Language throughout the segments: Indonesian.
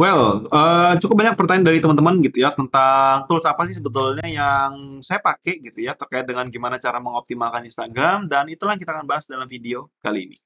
Well, uh, cukup banyak pertanyaan dari teman-teman gitu ya tentang tools apa sih sebetulnya yang saya pakai gitu ya terkait dengan gimana cara mengoptimalkan Instagram dan itulah yang kita akan bahas dalam video kali ini.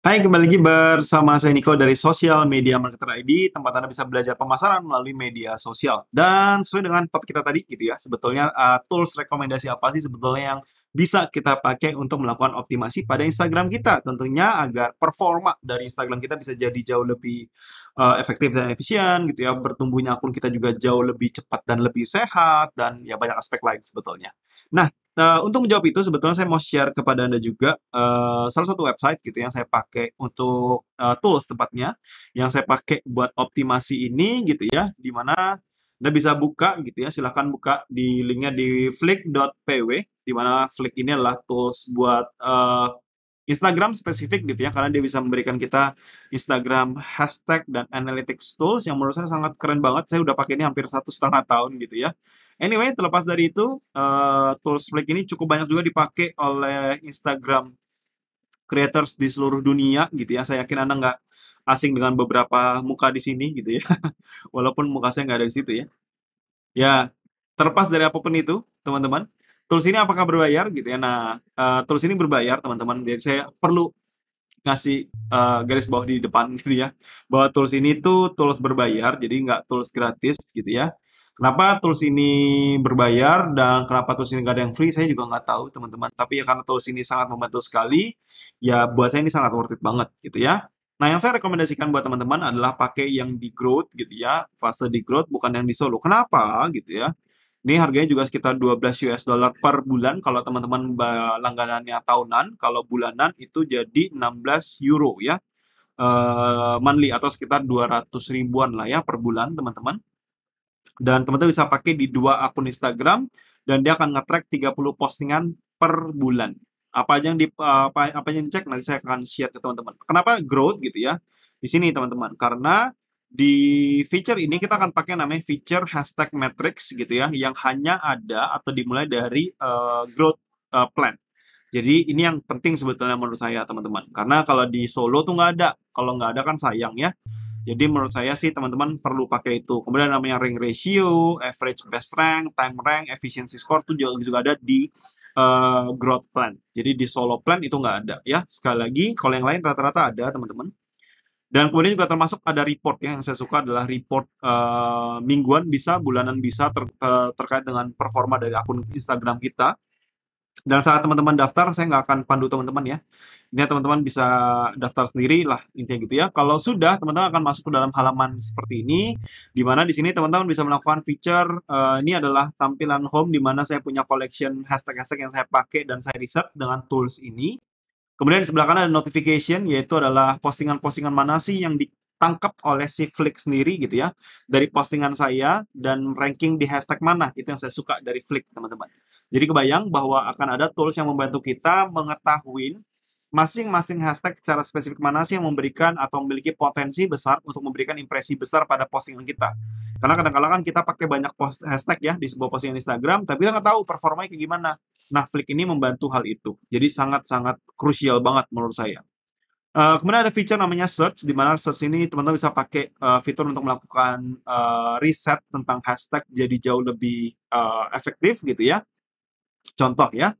Hai, kembali lagi bersama saya Niko dari Social Media Marketer ID, tempat Anda bisa belajar pemasaran melalui media sosial. Dan sesuai dengan topik kita tadi gitu ya, sebetulnya uh, tools rekomendasi apa sih sebetulnya yang bisa kita pakai untuk melakukan optimasi pada Instagram kita. Tentunya agar performa dari Instagram kita bisa jadi jauh lebih uh, efektif dan efisien gitu ya, bertumbuhnya akun kita juga jauh lebih cepat dan lebih sehat dan ya banyak aspek lain sebetulnya. Nah, Nah, untuk menjawab itu sebetulnya saya mau share kepada Anda juga uh, salah satu website gitu yang saya pakai untuk uh, tools tepatnya yang saya pakai buat optimasi ini gitu ya, di mana Anda bisa buka gitu ya, silahkan buka di linknya di flick.pw di mana flick ini adalah tools buat uh, Instagram spesifik gitu ya, karena dia bisa memberikan kita Instagram hashtag dan analytics tools yang menurut saya sangat keren banget. Saya udah pakai ini hampir satu setengah tahun gitu ya. Anyway, terlepas dari itu, uh, tools Flick ini cukup banyak juga dipakai oleh Instagram creators di seluruh dunia gitu ya. Saya yakin Anda nggak asing dengan beberapa muka di sini gitu ya. Walaupun muka saya nggak ada di situ ya. Ya, terlepas dari apapun itu, teman-teman, tools ini apakah berbayar gitu ya nah uh, eh, tools ini berbayar teman-teman jadi saya perlu ngasih uh, garis bawah di depan gitu ya bahwa tools ini tuh tools berbayar jadi nggak tools gratis gitu ya kenapa tools ini berbayar dan kenapa tools ini nggak ada yang free saya juga nggak tahu teman-teman tapi ya karena tools ini sangat membantu sekali ya buat saya ini sangat worth it banget gitu ya nah yang saya rekomendasikan buat teman-teman adalah pakai yang di growth gitu ya fase di growth bukan yang di solo kenapa gitu ya ini harganya juga sekitar 12 US dollar per bulan kalau teman-teman langganannya tahunan, kalau bulanan itu jadi 16 euro ya. Uh, monthly atau sekitar 200 ribuan lah ya per bulan teman-teman. Dan teman-teman bisa pakai di dua akun Instagram dan dia akan nge-track 30 postingan per bulan. Apa aja yang di apa apa yang cek nanti saya akan share ke teman-teman. Kenapa growth gitu ya? Di sini teman-teman karena di feature ini kita akan pakai namanya feature hashtag matrix gitu ya, yang hanya ada atau dimulai dari uh, growth uh, plan. Jadi ini yang penting sebetulnya menurut saya teman-teman. Karena kalau di Solo tuh nggak ada, kalau nggak ada kan sayang ya. Jadi menurut saya sih teman-teman perlu pakai itu. Kemudian namanya ring ratio, average best rank, time rank, efficiency score tuh juga, juga ada di uh, growth plan. Jadi di solo plan itu nggak ada ya. Sekali lagi kalau yang lain rata-rata ada teman-teman. Dan kemudian juga termasuk ada report ya, yang saya suka adalah report uh, mingguan bisa, bulanan bisa ter ter eh, terkait dengan performa dari akun Instagram kita. Dan saat teman-teman daftar, saya nggak akan pandu teman-teman ya. Ini teman-teman bisa daftar sendiri lah intinya gitu ya. Kalau sudah, teman-teman akan masuk ke dalam halaman seperti ini, di mana di sini teman-teman bisa melakukan feature. Uh, ini adalah tampilan home di mana saya punya collection hashtag-hashtag yang saya pakai dan saya riset dengan tools ini. Kemudian di sebelah kanan ada notification, yaitu adalah postingan-postingan mana sih yang ditangkap oleh si Flick sendiri gitu ya. Dari postingan saya dan ranking di hashtag mana, itu yang saya suka dari Flick teman-teman. Jadi kebayang bahwa akan ada tools yang membantu kita mengetahui masing-masing hashtag secara spesifik mana sih yang memberikan atau memiliki potensi besar untuk memberikan impresi besar pada postingan kita. Karena kadang-kadang kan kita pakai banyak post hashtag ya di sebuah postingan Instagram, tapi kita nggak tahu performanya kayak gimana. Nah, Flick ini membantu hal itu. Jadi sangat-sangat krusial banget menurut saya. Uh, kemudian ada fitur namanya search, di mana search ini teman-teman bisa pakai uh, fitur untuk melakukan uh, eh, riset tentang hashtag jadi jauh lebih uh, efektif gitu ya. Contoh ya,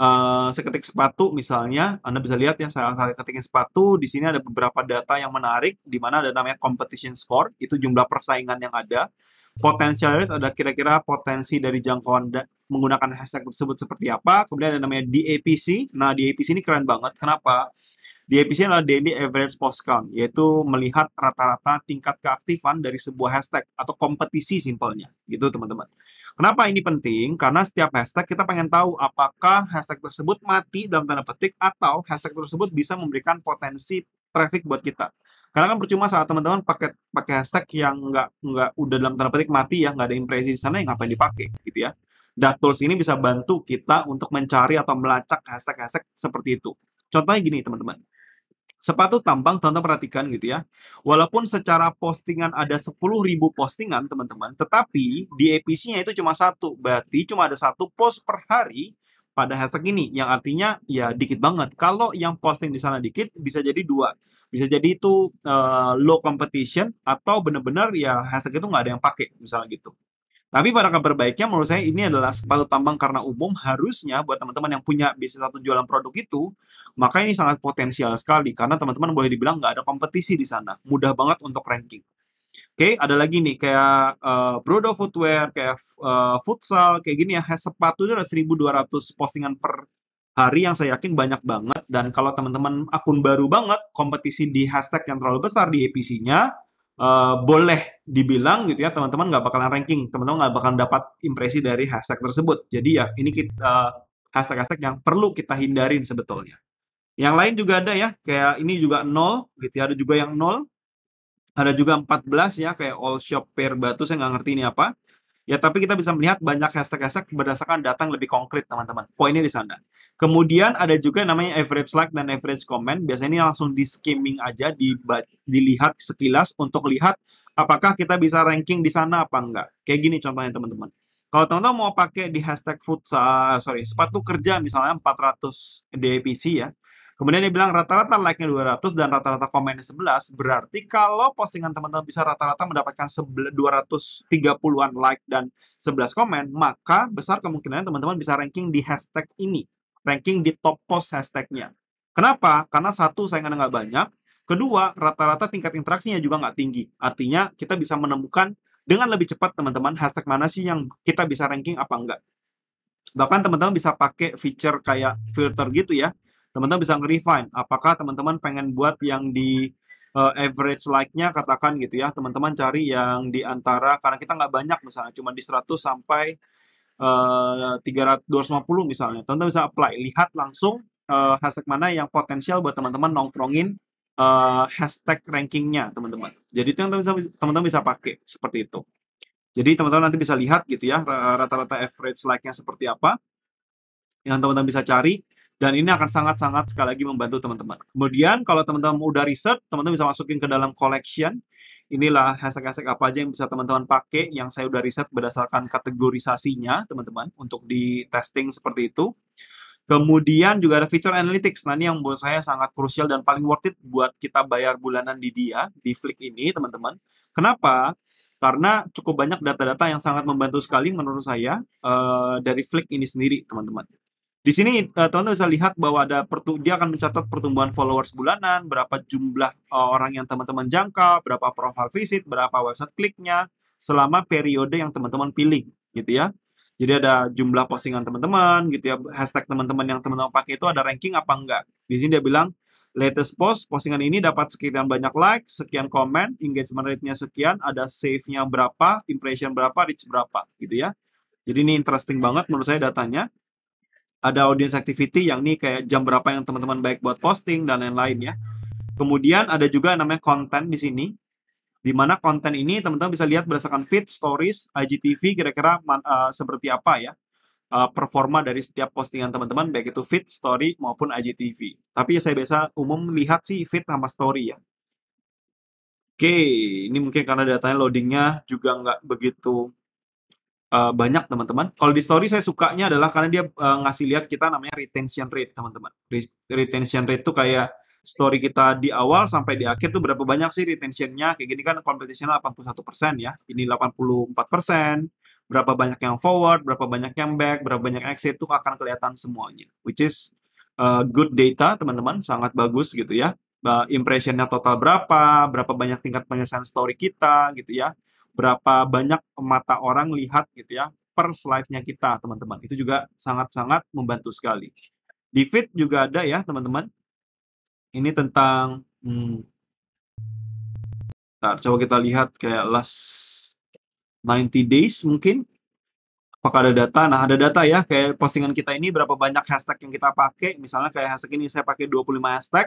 uh, eh, ketik sepatu misalnya, Anda bisa lihat yang saya, saya ketikin sepatu, di sini ada beberapa data yang menarik, di mana ada namanya competition score, itu jumlah persaingan yang ada. Potential ada kira-kira potensi dari jangkauan da menggunakan hashtag tersebut seperti apa. Kemudian ada namanya DAPC. Nah, DAPC ini keren banget. Kenapa? DAPC adalah Daily Average Post Count, yaitu melihat rata-rata tingkat keaktifan dari sebuah hashtag atau kompetisi simpelnya. Gitu, teman-teman. Kenapa ini penting? Karena setiap hashtag kita pengen tahu apakah hashtag tersebut mati dalam tanda petik atau hashtag tersebut bisa memberikan potensi traffic buat kita. Karena kan percuma saat teman-teman pakai pakai hashtag yang nggak nggak udah dalam tanda petik mati ya nggak ada impresi di sana yang ngapain dipakai gitu ya. Dan tools ini bisa bantu kita untuk mencari atau melacak hashtag-hashtag seperti itu. Contohnya gini teman-teman sepatu tambang tonton perhatikan gitu ya. Walaupun secara postingan ada 10.000 postingan teman-teman, tetapi di EPC-nya itu cuma satu. Berarti cuma ada satu post per hari pada hashtag ini yang artinya ya dikit banget. Kalau yang posting di sana dikit bisa jadi dua. Bisa jadi itu uh, low competition atau benar-benar ya hashtag itu nggak ada yang pakai misalnya gitu. Tapi pada kabar baiknya menurut saya ini adalah sepatu tambang karena umum harusnya buat teman-teman yang punya bisnis atau jualan produk itu, maka ini sangat potensial sekali karena teman-teman boleh dibilang nggak ada kompetisi di sana. Mudah banget untuk ranking. Oke, okay, ada lagi nih kayak uh, Brodo Footwear, kayak uh, futsal, kayak gini ya. Sepatu itu ada 1200 postingan per hari yang saya yakin banyak banget dan kalau teman-teman akun baru banget kompetisi di hashtag yang terlalu besar di APC-nya Eh, boleh dibilang gitu ya teman-teman nggak bakalan ranking, teman-teman nggak bakalan dapat impresi dari hashtag tersebut. Jadi ya ini kita eh, hashtag-hashtag yang perlu kita hindarin sebetulnya. Yang lain juga ada ya, kayak ini juga nol gitu ya, ada juga yang nol. Ada juga 14 ya, kayak all shop pair batu, saya nggak ngerti ini apa. Ya, tapi kita bisa melihat banyak hashtag-hashtag berdasarkan datang lebih konkret, teman-teman. Poinnya di sana. Kemudian ada juga namanya average like dan average comment. Biasanya ini langsung di skimming aja, di, dilihat sekilas untuk lihat apakah kita bisa ranking di sana apa enggak. Kayak gini contohnya, teman-teman. Kalau teman-teman mau pakai di hashtag futsal, sorry, sepatu kerja misalnya 400 DPC ya, Kemudian dia bilang rata-rata like-nya 200 dan rata-rata komennya 11, berarti kalau postingan teman-teman bisa rata-rata mendapatkan 230-an like dan 11 komen, maka besar kemungkinan teman-teman bisa ranking di hashtag ini, ranking di top post hashtagnya. Kenapa? Karena satu, saingannya nggak banyak, kedua, rata-rata tingkat interaksinya juga nggak tinggi, artinya kita bisa menemukan dengan lebih cepat teman-teman hashtag mana sih yang kita bisa ranking apa enggak. Bahkan teman-teman bisa pakai feature kayak filter gitu ya, teman-teman bisa nge-refine apakah teman-teman pengen buat yang di uh, average like-nya katakan gitu ya teman-teman cari yang di antara karena kita nggak banyak misalnya cuma di 100 sampai uh, 300 250 misalnya teman-teman bisa apply lihat langsung uh, hashtag mana yang potensial buat teman-teman nongkrongin uh, hashtag rankingnya teman-teman jadi itu yang teman-teman bisa pakai seperti itu jadi teman-teman nanti bisa lihat gitu ya rata-rata average like-nya seperti apa yang teman-teman bisa cari dan ini akan sangat-sangat sekali lagi membantu teman-teman. Kemudian kalau teman-teman udah riset, teman-teman bisa masukin ke dalam collection. Inilah hashtag-hashtag apa aja yang bisa teman-teman pakai yang saya udah riset berdasarkan kategorisasinya, teman-teman, untuk di testing seperti itu. Kemudian juga ada feature analytics. Nah, ini yang menurut saya sangat krusial dan paling worth it buat kita bayar bulanan di dia, di Flick ini, teman-teman. Kenapa? karena cukup banyak data-data yang sangat membantu sekali menurut saya uh, dari Flick ini sendiri, teman-teman. Di sini eh, teman-teman bisa lihat bahwa ada pertu dia akan mencatat pertumbuhan followers bulanan, berapa jumlah eh, orang yang teman-teman jangka, berapa profile visit, berapa website kliknya selama periode yang teman-teman pilih gitu ya. Jadi ada jumlah postingan teman-teman gitu ya, hashtag teman-teman yang teman-teman pakai itu ada ranking apa enggak. Di sini dia bilang latest post, postingan ini dapat sekian banyak like, sekian komen, engagement rate-nya sekian, ada save-nya berapa, impression berapa, reach berapa gitu ya. Jadi ini interesting banget menurut saya datanya ada audience activity yang ini kayak jam berapa yang teman-teman baik buat posting dan lain-lain ya. Kemudian ada juga namanya konten di sini di mana konten ini teman-teman bisa lihat berdasarkan feed, stories, IGTV kira-kira uh, seperti apa ya uh, performa dari setiap postingan teman-teman baik itu feed, story maupun IGTV. Tapi saya biasa umum lihat sih feed sama story ya. Oke, ini mungkin karena datanya loadingnya juga nggak begitu uh, banyak teman-teman. Kalau di story saya sukanya adalah karena dia uh, ngasih lihat kita namanya retention rate teman-teman. Retention rate itu kayak story kita di awal sampai di akhir tuh berapa banyak sih retentionnya kayak gini kan competitionnya 81% ya ini 84% berapa banyak yang forward berapa banyak yang back berapa banyak exit tuh akan kelihatan semuanya which is uh, good data teman-teman sangat bagus gitu ya uh, impressionnya total berapa berapa banyak tingkat penyelesaian story kita gitu ya berapa banyak mata orang lihat gitu ya per slide-nya kita, teman-teman. Itu juga sangat-sangat membantu sekali. Di feed juga ada ya, teman-teman. Ini tentang hmm, coba kita lihat kayak last 90 days mungkin. Apakah ada data? Nah, ada data ya. Kayak postingan kita ini berapa banyak hashtag yang kita pakai. Misalnya kayak hashtag ini saya pakai 25 hashtag.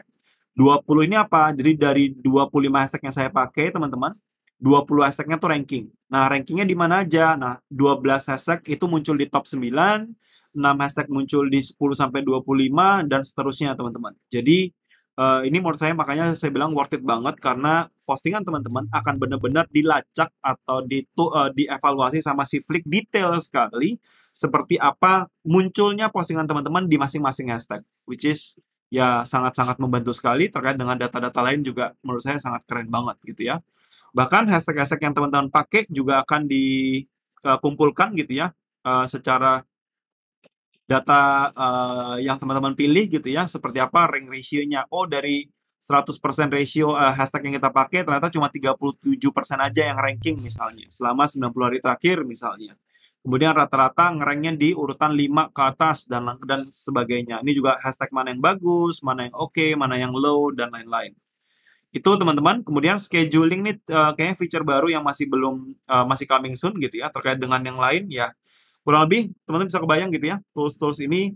20 ini apa? Jadi dari 25 hashtag yang saya pakai, teman-teman, 20 hashtagnya tuh ranking. Nah, rankingnya di mana aja? Nah, 12 hashtag itu muncul di top 9, 6 hashtag muncul di 10 sampai 25 dan seterusnya, teman-teman. Jadi, uh, ini menurut saya makanya saya bilang worth it banget karena postingan teman-teman akan benar-benar dilacak atau di uh, eh, dievaluasi sama si Flick detail sekali seperti apa munculnya postingan teman-teman di masing-masing hashtag, which is ya sangat-sangat membantu sekali terkait dengan data-data lain juga menurut saya sangat keren banget gitu ya. Bahkan hashtag-hashtag yang teman-teman pakai juga akan dikumpulkan gitu ya eh, secara data eh, yang teman-teman pilih gitu ya seperti apa rank ratio-nya. Oh dari 100% ratio uh, hashtag yang kita pakai ternyata cuma 37% aja yang ranking misalnya selama 90 hari terakhir misalnya. Kemudian rata-rata ngerengnya di urutan 5 ke atas dan dan sebagainya. Ini juga hashtag mana yang bagus, mana yang oke, okay, mana yang low dan lain-lain itu teman-teman kemudian scheduling nih uh, kayaknya fitur baru yang masih belum uh, masih coming soon gitu ya terkait dengan yang lain ya kurang lebih teman-teman bisa kebayang gitu ya tools-tools ini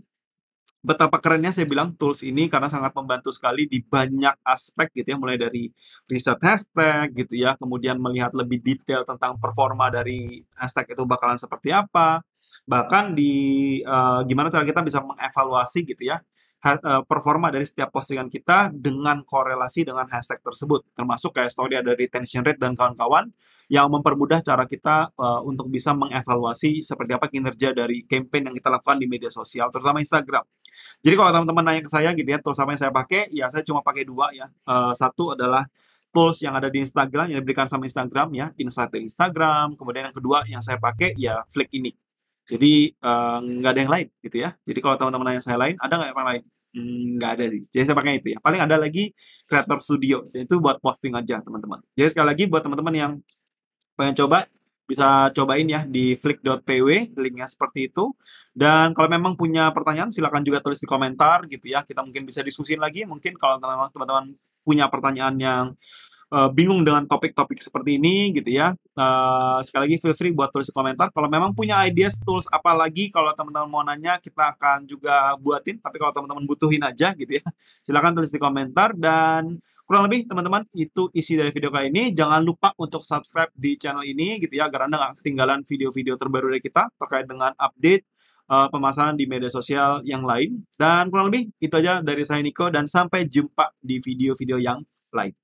betapa kerennya saya bilang tools ini karena sangat membantu sekali di banyak aspek gitu ya mulai dari riset hashtag gitu ya kemudian melihat lebih detail tentang performa dari hashtag itu bakalan seperti apa bahkan di uh, gimana cara kita bisa mengevaluasi gitu ya E, performa dari setiap postingan kita dengan korelasi dengan hashtag tersebut termasuk kayak story ada retention rate dan kawan-kawan yang mempermudah cara kita uh, untuk bisa mengevaluasi seperti apa kinerja dari campaign yang kita lakukan di media sosial terutama Instagram. Jadi kalau teman-teman nanya ke saya gitu ya tools apa yang saya pakai ya saya cuma pakai dua ya uh, satu adalah tools yang ada di Instagram yang diberikan sama Instagram ya insight dari Instagram kemudian yang kedua yang saya pakai ya Flick ini jadi eh, nggak uh, ada yang lain gitu ya. Jadi kalau teman-teman yang saya lain, ada nggak yang lain? Hmm, nggak hmm, ada sih. Jadi saya pakai itu ya. Paling ada lagi Creator Studio. Dan Itu buat posting aja teman-teman. Jadi sekali lagi buat teman-teman yang pengen coba bisa cobain ya di flick.pw linknya seperti itu dan kalau memang punya pertanyaan silahkan juga tulis di komentar gitu ya kita mungkin bisa diskusin lagi mungkin kalau teman-teman punya pertanyaan yang Eh, bingung dengan topik-topik seperti ini gitu ya. Uh, sekali lagi feel free buat tulis komentar. Kalau memang punya ideas tools apa lagi kalau teman-teman mau nanya kita akan juga buatin. Tapi kalau teman-teman butuhin aja gitu ya. Silahkan tulis di komentar dan kurang lebih teman-teman itu isi dari video kali ini. Jangan lupa untuk subscribe di channel ini gitu ya agar Anda nggak ketinggalan video-video terbaru dari kita terkait dengan update uh, pemasaran di media sosial yang lain. Dan kurang lebih itu aja dari saya Niko dan sampai jumpa di video-video yang lain.